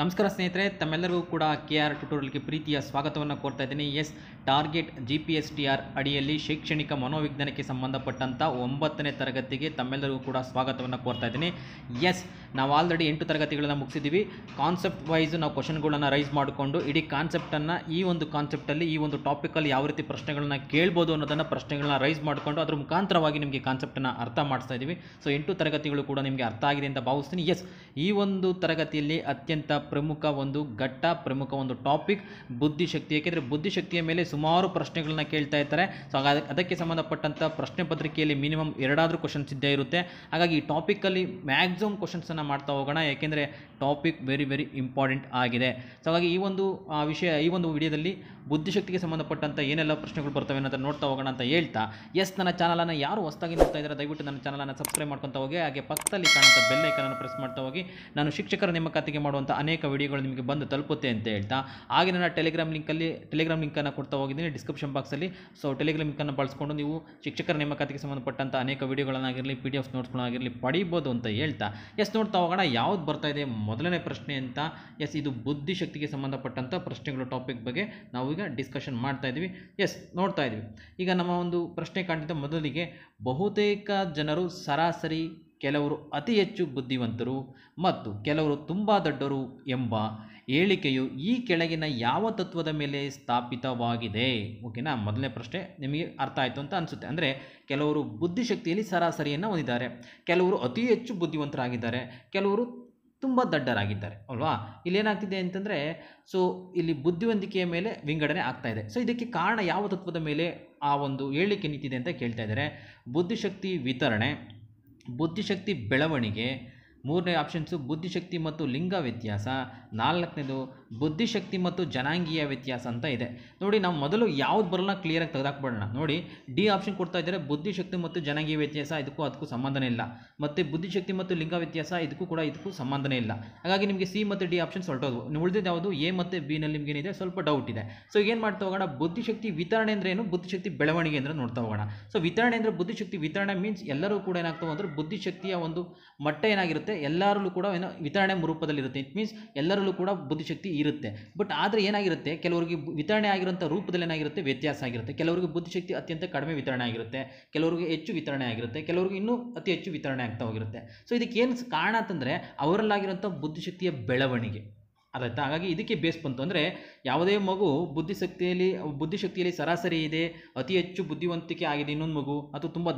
ನಮಸ್ಕಾರ ಸ್ನೇಹಿತರೆ ತಮ್ಮೆಲ್ಲರಿಗೂ ಕೂಡ ಕೆ ಆರ್ ಟ್ಯುಟೋರಿಯಲ್ಗೆ ಪ್ರೀತಿಯ ಸ್ವಾಗತವನ್ನು ಕೋರ್ತಾ ಇದ್ದೀನಿ S target G P S T R ಅಡಿಯಲ್ಲಿ ಶೈಕ್ಷಣಿಕ ಮನೋವಿಜ್ಞಾನಕ್ಕೆ ಸಂಬಂಧಪಟ್ಟಂಥ ಒಂಬತ್ತನೇ ತರಗತಿಗೆ ತಮ್ಮೆಲ್ಲರಿಗೂ ಕೂಡ ಸ್ವಾಗತವನ್ನು ಕೋರ್ತಾ ಇದ್ದೀನಿ ಎಸ್ ನಾವು ಆಲ್ರೆಡಿ ಎಂಟು ತರಗತಿಗಳನ್ನು ಮುಗಿಸಿದ್ದೀವಿ ಕಾನ್ಸೆಪ್ಟ್ ವೈಸ್ ನಾವು ಕ್ವಶನ್ಗಳನ್ನು ರೈಸ್ ಮಾಡಿಕೊಂಡು ಇಡೀ ಕಾನ್ಸೆಪ್ಟನ್ನು ಈ ಒಂದು ಕಾನ್ಸೆಪ್ಟಲ್ಲಿ ಈ ಒಂದು ಟಾಪಿಕಲ್ಲಿ ಯಾವ ರೀತಿ ಪ್ರಶ್ನೆಗಳನ್ನ ಕೇಳ್ಬೋದು ಅನ್ನೋದನ್ನು ಪ್ರಶ್ನೆಗಳನ್ನ ರೈಸ್ ಮಾಡಿಕೊಂಡು ಅದ್ರ ಮುಖಾಂತರವಾಗಿ ನಿಮಗೆ ಕಾನ್ಸೆಪ್ಟನ್ನು ಅರ್ಥ ಮಾಡ್ತಾ ಇದ್ದೀವಿ ಸೊ ಎಂಟು ತರಗತಿಗಳು ಕೂಡ ನಿಮಗೆ ಅರ್ಥ ಆಗಿದೆ ಅಂತ ಭಾವಿಸ್ತೀನಿ ಎಸ್ ಈ ಒಂದು ತರಗತಿಯಲ್ಲಿ ಅತ್ಯಂತ ಪ್ರಮುಖ ಒಂದು ಘಟ್ಟ ಪ್ರಮುಖ ಒಂದು ಟಾಪಿಕ್ ಬುದ್ಧಿಶಕ್ತಿ ಏಕೆಂದರೆ ಬುದ್ಧಿಶಕ್ತಿಯ ಮೇಲೆ ಸುಮಾರು ಪ್ರಶ್ನೆಗಳನ್ನ ಕೇಳ್ತಾ ಇರ್ತಾರೆ ಸೊ ಅದಕ್ಕೆ ಸಂಬಂಧಪಟ್ಟಂಥ ಪ್ರಶ್ನೆ ಪತ್ರಿಕೆಯಲ್ಲಿ ಮಿನಿಮಮ್ ಎರಡಾದರೂ ಕ್ವಶನ್ಸ್ ಇದ್ದೇ ಇರುತ್ತೆ ಹಾಗಾಗಿ ಈ ಟಾಪಿಕಲ್ಲಿ ಮ್ಯಾಕ್ಸಿಮಮ್ ಕ್ವಶನ್ಸನ್ನು ಮಾಡ್ತಾ ಹೋಗೋಣ ಏಕೆಂದರೆ ಟಾಪಿಕ್ ವೆರಿ ವೆರಿ ಇಂಪಾರ್ಟೆಂಟ್ ಆಗಿದೆ ಸೊ ಹಾಗಾಗಿ ಈ ಒಂದು ವಿಷಯ ಈ ಒಂದು ವಿಡಿಯೋದಲ್ಲಿ ಬುದ್ಧಿಶಕ್ತಿಗೆ ಸಂಬಂಧಪಟ್ಟಂಥ ಏನೆಲ್ಲ ಪ್ರಶ್ನೆಗಳು ಬರ್ತವೆ ಅನ್ನೋದನ್ನು ನೋಡ್ತಾ ಹೋಗೋಣ ಅಂತ ಹೇಳ್ತಾ ಎಸ್ ನನ್ನ ಚಾನಲನ್ನು ಯಾರು ಹೊಸದಾಗಿ ನೋಡ್ತಾ ಇದ್ದಾರೆ ದಯವಿಟ್ಟು ನನ್ನ ಚಾನಲನ್ನು ಸಬ್ಸ್ಕ್ರೈಬ್ ಮಾಡ್ಕೊತ ಹೋಗಿ ಹಾಗೆ ಪಕ್ಕದಲ್ಲಿ ಕಾಣುವಂಥ ಬೆಲ್ಲೈಕನನ್ನು ಪ್ರೆಸ್ ಮಾಡ್ತಾ ಹೋಗಿ ನಾನು ಶಿಕ್ಷಕರ ನೇಮಕಾತಿಗೆ ಮಾಡುವಂಥ ಅನೇಕ ಅನೇಕ ವಿಡಿಯೋಗಳು ನಿಮಗೆ ಬಂದು ತಲುಪುತ್ತೆ ಅಂತ ಹೇಳ್ತಾ ಹಾಗೆ ನನ್ನ ಟೆಲಿಗ್ರಾಮ್ ಲಿಂಕಲ್ಲಿ ಟೆಲಿಗ್ರಾಮ್ ಲಿಂಕನ್ನು ಕೊಡ್ತಾ ಹೋಗಿದ್ದೀನಿ ಡಿಸ್ಕ್ರಿಪ್ಷನ್ ಬಾಕ್ಸಲ್ಲಿ ಸೊ ಟೆಲಿಗ್ರಾಮ್ ಲಿಂಕನ್ನು ಬಳಸ್ಕೊಂಡು ನೀವು ಶಿಕ್ಷಕರ ನೇಮಕಾತಿಗೆ ಸಂಬಂಧಪಟ್ಟಂಥ ಅನೇಕ ವಿಡಿಯೋಗಳನ್ನಾಗಿರಲಿ ಪಿ ಡಿ ಎಫ್ ನೋಟ್ಸ್ಗಳನ್ನಾಗಿರಲಿ ಪಡೀಬೋದು ಅಂತ ಹೇಳ್ತಾ ಎಸ್ ನೋಡ್ತಾ ಹೋಗೋಣ ಯಾವ್ದು ಬರ್ತಾ ಇದೆ ಮೊದಲನೇ ಪ್ರಶ್ನೆ ಅಂತ ಎಸ್ ಇದು ಬುದ್ಧಿಶಕ್ತಿಗೆ ಸಂಬಂಧಪಟ್ಟಂಥ ಪ್ರಶ್ನೆಗಳು ಟಾಪಿಕ್ ಬಗ್ಗೆ ನಾವು ಈಗ ಡಿಸ್ಕಷನ್ ಮಾಡ್ತಾ ಇದ್ದೀವಿ ಎಸ್ ನೋಡ್ತಾ ಇದ್ದೀವಿ ಈಗ ನಮ್ಮ ಒಂದು ಪ್ರಶ್ನೆ ಕಾಣ್ತಿದ್ದ ಮೊದಲಿಗೆ ಬಹುತೇಕ ಜನರು ಸರಾಸರಿ ಕೆಲವರು ಅತಿ ಹೆಚ್ಚು ಬುದ್ಧಿವಂತರು ಮತ್ತು ಕೆಲವರು ತುಂಬ ದೊಡ್ಡರು ಎಂಬ ಹೇಳಿಕೆಯು ಈ ಕೆಳಗಿನ ಯಾವ ತತ್ವದ ಮೇಲೆ ಸ್ಥಾಪಿತವಾಗಿದೆ ಓಕೆನಾ ಮೊದಲನೇ ಪ್ರಶ್ನೆ ನಿಮಗೆ ಅರ್ಥ ಆಯಿತು ಅಂತ ಅನಿಸುತ್ತೆ ಅಂದರೆ ಕೆಲವರು ಬುದ್ಧಿಶಕ್ತಿಯಲ್ಲಿ ಸರಾಸರಿಯನ್ನು ಹೊಂದಿದ್ದಾರೆ ಕೆಲವರು ಅತಿ ಹೆಚ್ಚು ಬುದ್ಧಿವಂತರಾಗಿದ್ದಾರೆ ಕೆಲವರು ತುಂಬ ದಡ್ಡರಾಗಿದ್ದಾರೆ ಅಲ್ವಾ ಇಲ್ಲೇನಾಗ್ತಿದೆ ಅಂತಂದರೆ ಸೊ ಇಲ್ಲಿ ಬುದ್ಧಿವಂತಿಕೆಯ ಮೇಲೆ ವಿಂಗಡಣೆ ಆಗ್ತಾ ಇದೆ ಸೊ ಇದಕ್ಕೆ ಕಾರಣ ಯಾವ ತತ್ವದ ಮೇಲೆ ಆ ಒಂದು ಹೇಳಿಕೆ ನಿಂತಿದೆ ಅಂತ ಕೇಳ್ತಾ ಇದ್ದಾರೆ ಬುದ್ಧಿಶಕ್ತಿ ವಿತರಣೆ ಬುದ್ಧಿಶಕ್ತಿ ಬೆಳವಣಿಗೆ ಮೂರನೇ ಆಪ್ಷನ್ಸು ಬುದ್ಧಿಶಕ್ತಿ ಮತ್ತು ಲಿಂಗ ವ್ಯತ್ಯಾಸ ನಾಲ್ಕನೇದು ಬುದ್ಧಿಶಕ್ತಿ ಮತ್ತು ಜನಾಂಗೀಯ ವ್ಯತ್ಯಾಸ ಅಂತ ಇದೆ ನೋಡಿ ನಾವು ಮೊದಲು ಯಾವ್ದು ಬರಲ್ಲ ಕ್ಲಿಯರಾಗಿ ತೆಗೆದಾಕ್ಬಿಡೋಣ ನೋಡಿ ಡಿ ಆಪ್ಷನ್ ಕೊಡ್ತಾ ಇದ್ದಾರೆ ಬುದ್ಧಿಶಕ್ತಿ ಮತ್ತು ಜನಾಂಗೀಯ ವ್ಯತ್ಯಾಸ ಇದಕ್ಕೂ ಅದಕ್ಕೂ ಸಂಬಂಧನೇ ಇಲ್ಲ ಮತ್ತು ಬುದ್ಧಿಶಕ್ತಿ ಮತ್ತು ಲಿಂಗ ವ್ಯತ್ಯಾಸ ಇದಕ್ಕೂ ಕೂಡ ಇದಕ್ಕೂ ಸಂಬಂಧನೇ ಇಲ್ಲ ಹಾಗಾಗಿ ನಿಮಗೆ ಸಿ ಮತ್ತು ಡಿ ಆಪ್ಷನ್ಸ್ ಹೊರಟೋದು ಉಳಿದಿದ್ದು ಯಾವುದು ಎ ಮತ್ತು ಬಿನಲ್ಲಿ ನಿಮಗೆ ಏನಿದೆ ಸ್ವಲ್ಪ ಡೌಟ್ ಇದೆ ಸೊ ಏನು ಮಾಡ್ತಾ ಹೋಗೋಣ ಬುದ್ಧಿಶಕ್ತಿ ವಿತರಣೆ ಅಂದರೆ ಏನು ಬುದ್ಧಿಶಕ್ತಿ ಬೆಳವಣಿಗೆ ಅಂದರೆ ನೋಡ್ತಾ ಹೋಗೋಣ ಸೊ ವಿತರಣೆ ಅಂದರೆ ಬುದ್ಧಿಶಕ್ತಿ ವಿತರಣೆ ಮೀನ್ಸ್ ಎಲ್ಲರೂ ಕೂಡ ಏನಾಗ್ತಾವೆ ಅಂದರೆ ಬುದ್ಧಿಶಕ್ತಿಯ ಒಂದು ಮಟ್ಟ ಏನಾಗಿರುತ್ತೆ ಎಲ್ಲರಲ್ಲೂ ಕೂಡ ಏನೋ ವಿತರಣೆ ರೂಪದಲ್ಲಿರುತ್ತೆ ಇಟ್ ಮೀನ್ಸ್ ಎಲ್ಲರಲ್ಲೂ ಕೂಡ ಬುದ್ಧಿಶಕ್ತಿ ಇರುತ್ತೆ ಬಟ್ ಆದರೆ ಏನಾಗಿರುತ್ತೆ ಕೆಲವರಿಗೆ ವಿತರಣೆ ಆಗಿರುವಂಥ ರೂಪದಲ್ಲಿ ಏನಾಗಿರುತ್ತೆ ವ್ಯತ್ಯಾಸ ಆಗಿರುತ್ತೆ ಕೆಲವರಿಗೆ ಬುದ್ಧಿಶಕ್ತಿ ಅತ್ಯಂತ ಕಡಿಮೆ ವಿತರಣೆ ಆಗಿರುತ್ತೆ ಕೆಲವರಿಗೆ ಹೆಚ್ಚು ವಿತರಣೆ ಆಗಿರುತ್ತೆ ಕೆಲವರಿಗೆ ಇನ್ನೂ ಅತಿ ಹೆಚ್ಚು ವಿತರಣೆ ಆಗ್ತಾ ಹೋಗಿರುತ್ತೆ ಸೊ ಇದಕ್ಕೇನು ಕಾರಣ ಅಂತಂದರೆ ಅವರಲ್ಲಾಗಿರುವಂಥ ಬುದ್ಧಿಶಕ್ತಿಯ ಬೆಳವಣಿಗೆ ಅದಾಯ್ತಾ ಹಾಗಾಗಿ ಇದಕ್ಕೆ ಬೇಸ್ ಬಂತು ಅಂದರೆ ಯಾವುದೇ ಮಗು ಬುದ್ಧಿಶಕ್ತಿಯಲ್ಲಿ ಬುದ್ಧಿಶಕ್ತಿಯಲ್ಲಿ ಸರಾಸರಿ ಇದೆ ಅತಿ ಹೆಚ್ಚು ಬುದ್ಧಿವಂತಿಕೆ ಆಗಿದೆ ಇನ್ನೊಂದು ಮಗು ಅಥವಾ ತುಂಬ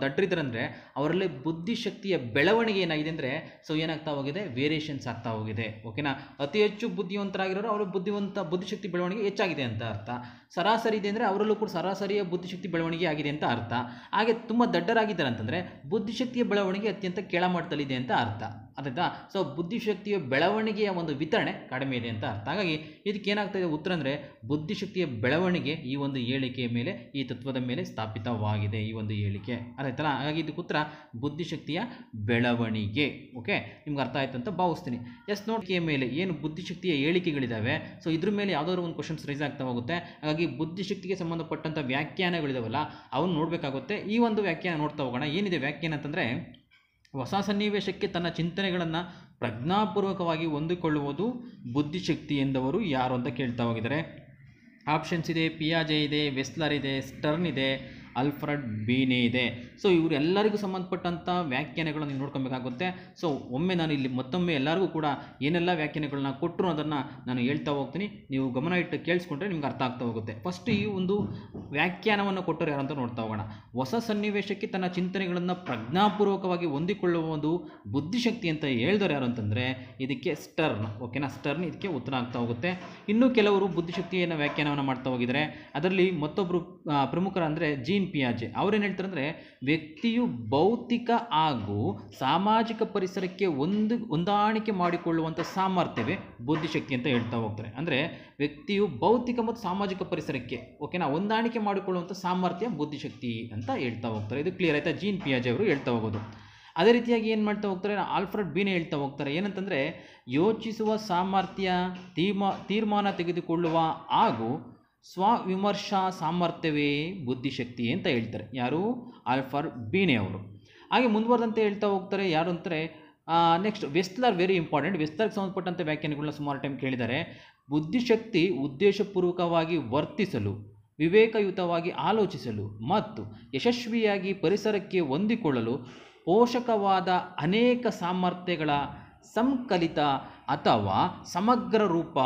ಅಂದರೆ ಅವರಲ್ಲಿ ಬುದ್ಧಿಶಕ್ತಿಯ ಬೆಳವಣಿಗೆ ಏನಾಗಿದೆ ಅಂದರೆ ಸೊ ಏನಾಗ್ತಾ ಹೋಗಿದೆ ವೇರಿಯೇಷನ್ಸ್ ಆಗ್ತಾ ಹೋಗಿದೆ ಓಕೆನಾ ಅತಿ ಹೆಚ್ಚು ಬುದ್ಧಿವಂತರಾಗಿರೋರು ಅವರ ಬುದ್ಧಿವಂತ ಬುದ್ಧಿಶಕ್ತಿ ಬೆಳವಣಿಗೆ ಹೆಚ್ಚಾಗಿದೆ ಅಂತ ಅರ್ಥ ಸರಾಸರಿ ಇದೆ ಅಂದರೆ ಅವರಲ್ಲೂ ಕೂಡ ಸರಾಸರಿಯ ಬುದ್ಧಿಶಕ್ತಿ ಬೆಳವಣಿಗೆ ಆಗಿದೆ ಅಂತ ಅರ್ಥ ಹಾಗೆ ತುಂಬ ದಡ್ಡರಾಗಿದ್ದಾರೆ ಅಂತಂದರೆ ಬುದ್ಧಿಶಕ್ತಿಯ ಬೆಳವಣಿಗೆ ಅತ್ಯಂತ ಕೆಳಮಟ್ಟದಲ್ಲಿದೆ ಅಂತ ಅರ್ಥ ಆಯಿತಾ ಸೊ ಬುದ್ಧಿಶಕ್ತಿಯ ಬೆಳವಣಿಗೆಯ ಒಂದು ವಿತರಣೆ ಕಡಿಮೆ ಇದೆ ಅಂತ ಅರ್ಥ ಹಾಗಾಗಿ ಇದಕ್ಕೇನಾಗ್ತಾಯಿದೆ ಉತ್ತರ ಅಂದರೆ ಬುದ್ಧಿಶಕ್ತಿಯ ಬೆಳವಣಿಗೆ ಈ ಒಂದು ಹೇಳಿಕೆಯ ಮೇಲೆ ಈ ತತ್ವದ ಮೇಲೆ ಸ್ಥಾಪಿತವಾಗಿದೆ ಈ ಒಂದು ಹೇಳಿಕೆ ಅದಾಯ್ತಲ್ಲ ಹಾಗಾಗಿ ಇದಕ್ಕೆ ಉತ್ತರ ಬುದ್ಧಿಶಕ್ತಿಯ ಬೆಳವಣಿಗೆ ಓಕೆ ನಿಮ್ಗೆ ಅರ್ಥ ಆಯ್ತು ಅಂತ ಭಾವಿಸ್ತೀನಿ ಎಸ್ ನೋಡಿಕೆಯ ಮೇಲೆ ಏನು ಬುದ್ಧಿಶಕ್ತಿಯ ಹೇಳಿಕೆಗಳಿದ್ದಾವೆ ಸೊ ಇದ್ರ ಮೇಲೆ ಯಾವುದಾದ್ರು ಒಂದು ಕ್ವಶನ್ಸ್ ರೈಸ್ ಆಗ್ತಾ ಹೋಗುತ್ತೆ ಹಾಗಾಗಿ ಬುದ್ಧಿಶಕ್ತಿಗೆ ಸಂಬಂಧಪಟ್ಟಂಥ ವ್ಯಾಖ್ಯಾನಗಳಿದಾವಲ್ಲ ಅವನ್ನ ನೋಡಬೇಕಾಗುತ್ತೆ ಈ ಒಂದು ವ್ಯಾಖ್ಯಾನ ನೋಡ್ತಾ ಹೋಗೋಣ ಏನಿದೆ ವ್ಯಾಖ್ಯಾನ ಅಂತಂದರೆ ಹೊಸ ಸನ್ನಿವೇಶಕ್ಕೆ ತನ್ನ ಚಿಂತನೆಗಳನ್ನು ಪ್ರಜ್ಞಾಪೂರ್ವಕವಾಗಿ ಹೊಂದಿಕೊಳ್ಳುವುದು ಬುದ್ಧಿಶಕ್ತಿ ಎಂದವರು ಯಾರು ಅಂತ ಕೇಳ್ತಾ ಹೋಗಿದ್ದಾರೆ ಆಪ್ಷನ್ಸ್ ಇದೆ ಪಿಯಾಜೆ ಇದೆ ವೆಸ್ಲರ್ ಇದೆ ಸ್ಟರ್ನ್ ಇದೆ ಅಲ್ಫ್ರೆಡ್ ಬೀನೇ ಇದೆ ಸೊ ಇವರೆಲ್ಲರಿಗೂ ಸಂಬಂಧಪಟ್ಟಂಥ ವ್ಯಾಖ್ಯಾನಗಳನ್ನು ನೀವು ನೋಡ್ಕೊಬೇಕಾಗುತ್ತೆ ಸೊ ಒಮ್ಮೆ ನಾನು ಇಲ್ಲಿ ಮತ್ತೊಮ್ಮೆ ಎಲ್ಲರಿಗೂ ಕೂಡ ಏನೆಲ್ಲ ವ್ಯಾಖ್ಯಾನಗಳನ್ನ ಕೊಟ್ಟರು ಅದನ್ನು ನಾನು ಹೇಳ್ತಾ ಹೋಗ್ತೀನಿ ನೀವು ಗಮನ ಇಟ್ಟು ಕೇಳಿಸ್ಕೊಂಡ್ರೆ ನಿಮ್ಗೆ ಅರ್ಥ ಆಗ್ತಾ ಹೋಗುತ್ತೆ ಫಸ್ಟ್ ಈ ಒಂದು ವ್ಯಾಖ್ಯಾನವನ್ನು ಕೊಟ್ಟರು ಯಾರಂತ ನೋಡ್ತಾ ಹೋಗೋಣ ಹೊಸ ಸನ್ನಿವೇಶಕ್ಕೆ ತನ್ನ ಚಿಂತನೆಗಳನ್ನು ಪ್ರಜ್ಞಾಪೂರ್ವಕವಾಗಿ ಹೊಂದಿಕೊಳ್ಳುವ ಒಂದು ಬುದ್ಧಿಶಕ್ತಿ ಅಂತ ಹೇಳಿದವರು ಯಾರು ಅಂತಂದರೆ ಇದಕ್ಕೆ ಸ್ಟರ್ನ್ ಓಕೆನಾ ಸ್ಟರ್ನ್ ಇದಕ್ಕೆ ಉತ್ತರ ಆಗ್ತಾ ಹೋಗುತ್ತೆ ಇನ್ನು ಕೆಲವರು ಬುದ್ಧಿಶಕ್ತಿಯನ್ನು ವ್ಯಾಖ್ಯಾನವನ್ನು ಮಾಡ್ತಾ ಹೋಗಿದ್ದಾರೆ ಅದರಲ್ಲಿ ಮತ್ತೊಬ್ಬರು ಪ್ರಮುಖರು ಅಂದರೆ ಜೀನ್ ಪಿಯಾಜೆ ಅವ್ರೇನು ಅಂದರೆ ವ್ಯಕ್ತಿಯು ಭೌತಿಕ ಹಾಗೂ ಸಾಮಾಜಿಕ ಪರಿಸರಕ್ಕೆ ಒಂದು ಹೊಂದಾಣಿಕೆ ಮಾಡಿಕೊಳ್ಳುವಂಥ ಸಾಮರ್ಥ್ಯವೇ ಬುದ್ಧಿಶಕ್ತಿ ಅಂತ ಹೇಳ್ತಾ ಹೋಗ್ತಾರೆ ಅಂದರೆ ವ್ಯಕ್ತಿಯು ಭೌತಿಕ ಮತ್ತು ಸಾಮಾಜಿಕ ಪರಿಸರಕ್ಕೆ ಓಕೆನಾ ಹೊಂದಾಣಿಕೆ ಮಾಡಿಕೊಳ್ಳುವಂಥ ಸಾಮರ್ಥ್ಯ ಬುದ್ಧಿಶಕ್ತಿ ಅಂತ ಹೇಳ್ತಾ ಹೋಗ್ತಾರೆ ಇದು ಕ್ಲಿಯರ್ ಆಯಿತಾ ಜೀನ್ ಪಿಯಾಜೆ ಅವರು ಹೇಳ್ತಾ ಹೋಗೋದು ಅದೇ ರೀತಿಯಾಗಿ ಏನು ಮಾಡ್ತಾ ಹೋಗ್ತಾರೆ ಆಲ್ಫ್ರೆಡ್ ಬೀನೆ ಹೇಳ್ತಾ ಹೋಗ್ತಾರೆ ಏನಂತಂದರೆ ಯೋಚಿಸುವ ಸಾಮರ್ಥ್ಯ ತೀರ್ಮ ತೀರ್ಮಾನ ತೆಗೆದುಕೊಳ್ಳುವ ಹಾಗೂ ಸ್ವವಿಮರ್ಶಾ ಸಾಮರ್ಥ್ಯವೇ ಬುದ್ಧಿಶಕ್ತಿ ಅಂತ ಹೇಳ್ತಾರೆ ಯಾರು ಆಲ್ಫರ್ ಬೀನೆ ಅವರು ಹಾಗೆ ಮುಂದುವರೆದಂತೆ ಹೇಳ್ತಾ ಹೋಗ್ತಾರೆ ಯಾರು ಅಂತಾರೆ ನೆಕ್ಸ್ಟ್ ವೆಸ್ಲರ್ ವೆರಿ ಇಂಪಾರ್ಟೆಂಟ್ ವೆಸ್ಲರ್ಗೆ ಸಂಬಂಧಪಟ್ಟಂಥ ವ್ಯಾಖ್ಯಾನಗಳನ್ನ ಸುಮಾರು ಟೈಮ್ ಕೇಳಿದ್ದಾರೆ ಬುದ್ಧಿಶಕ್ತಿ ಉದ್ದೇಶಪೂರ್ವಕವಾಗಿ ವರ್ತಿಸಲು ವಿವೇಕಯುತವಾಗಿ ಆಲೋಚಿಸಲು ಮತ್ತು ಯಶಸ್ವಿಯಾಗಿ ಪರಿಸರಕ್ಕೆ ಹೊಂದಿಕೊಳ್ಳಲು ಪೋಷಕವಾದ ಅನೇಕ ಸಾಮರ್ಥ್ಯಗಳ ಸಂಕಲಿತ ಅಥವಾ ಸಮಗ್ರ ರೂಪ